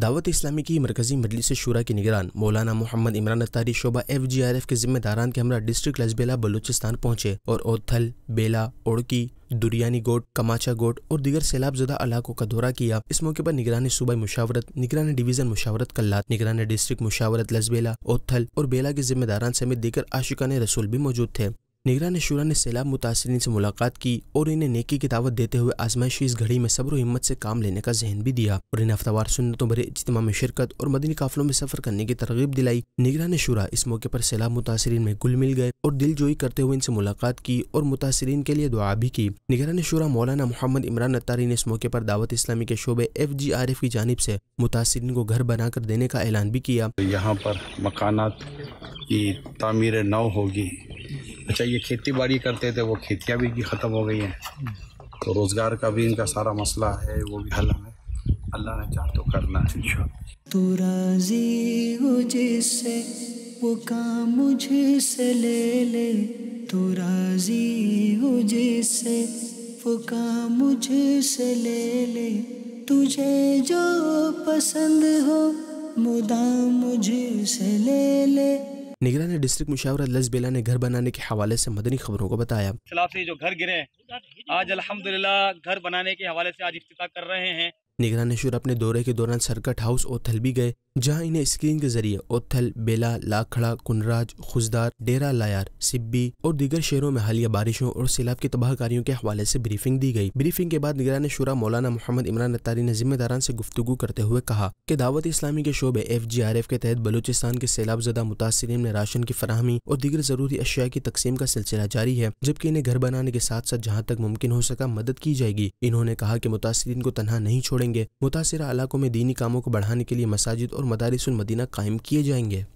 दावत इस्लामी की मरकजी मजलिस शुरा के निगरान मौलाना मोहम्मद इमरान अतारी शोबा एफ जी आर एफ के जिम्मेदारान के हमरा डिस्ट्रिक्ट लजबेला बलूचिस्तान पहुंचे और ओथल बेला ओड़की दुरियानी गोट कमाचा गोट और सैलाब जुदा इलाकों का दौरा किया इस मौके पर निगरानी सूबाई मुशावरत निगरानी डिवीजन मुशावरत कल्लात निगरानी डिस्ट्रिक्ट मुशावरत लजबेला ओथल और बेला के जिम्मेदारान समेत दीगर आशिका रसूल भी मौजूद थे निगरान शुरा ने सैलाब मुतासरी से मुलाकात की और इन्हें नेकी की दावत देते हुए आजमाइशी इस घड़ी में सब्र हिम्मत से काम लेने का जहन भी दिया और इन्हें हफ्तावार सुन्नतों भरे इजमा में शिरकत और मदनी काफलों में सफर करने की तरगीब दिलाई निगरान शुरा इस मौके पर सैलाब मुतासरी में गुल मिल गए और दिल जोई करते हुए इनसे मुलाकात की और मुतासरी के लिए दुआ भी की निगरान शुरा मौलाना मोहम्मद इमरान अतारी ने इस मौके पर दावत इस्लामी के शोबे एफ जी आर एफ की जानब से मुतासरी को घर बनाकर देने का ऐलान भी किया यहाँ पर मकाना की तमीर नौ होगी अच्छा ये खेती बाड़ी करते थे वो खेतियाँ भी ख़त्म हो गई हैं तो रोज़गार का भी इनका सारा मसला है वो भी हल है अल्लाह ने चाह तो करना है तो राजी हो जिससे वो काम मुझे से ले ले तो राजी हो जिससे वो काम मुझे से ले ले तुझे जो पसंद हो मुदाम मुझे से ले ले निगरान डिस्ट्रिक्ट मुशावरा लज बेला ने घर बनाने के हवाले ऐसी मदनी खबरों को बताया जो घर गिरे आज अल्हम्दुलिल्लाह घर बनाने के हवाले ऐसी आज इफ्तिता कर रहे हैं निगरानेश्वर अपने दौरे के दौरान सरकट हाउस ओथल भी गए जहां इन्हें स्क्रीन के जरिए ओथल बेला लाखड़ा कुनराज खुजदार डेरा लायार सिब्बी और दीगर शहरों में हालिया बारिशों और सैलाब की तबाहकारियों के हवाले से ब्रीफिंग दी गई ब्रीफिंग के बाद निगरान शुरा मौलाना मोहम्मद इमरान अतारी ने जिम्मेदारान से गुफ्तु करते हुए कहा कि दावत इस्लामी के शोबे एफ जी आर एफ के तहत बलूचिस्तान के सैलाब जदा मुतासरीन में राशन की फरहमी और दीगर जरूरी अशिया की तकसीम का सिलसिला जारी है जबकि इन्हें घर बनाने के साथ साथ जहाँ तक मुमकिन हो सका मदद की जाएगी इन्होंने कहा की मुतासरीन को तनहा नहीं छोड़े पड़ेंगे मुतासर इलाकों में दीनी कामों को बढ़ाने के लिए मसाजिद और मदारसमदीना कायम किए जाएंगे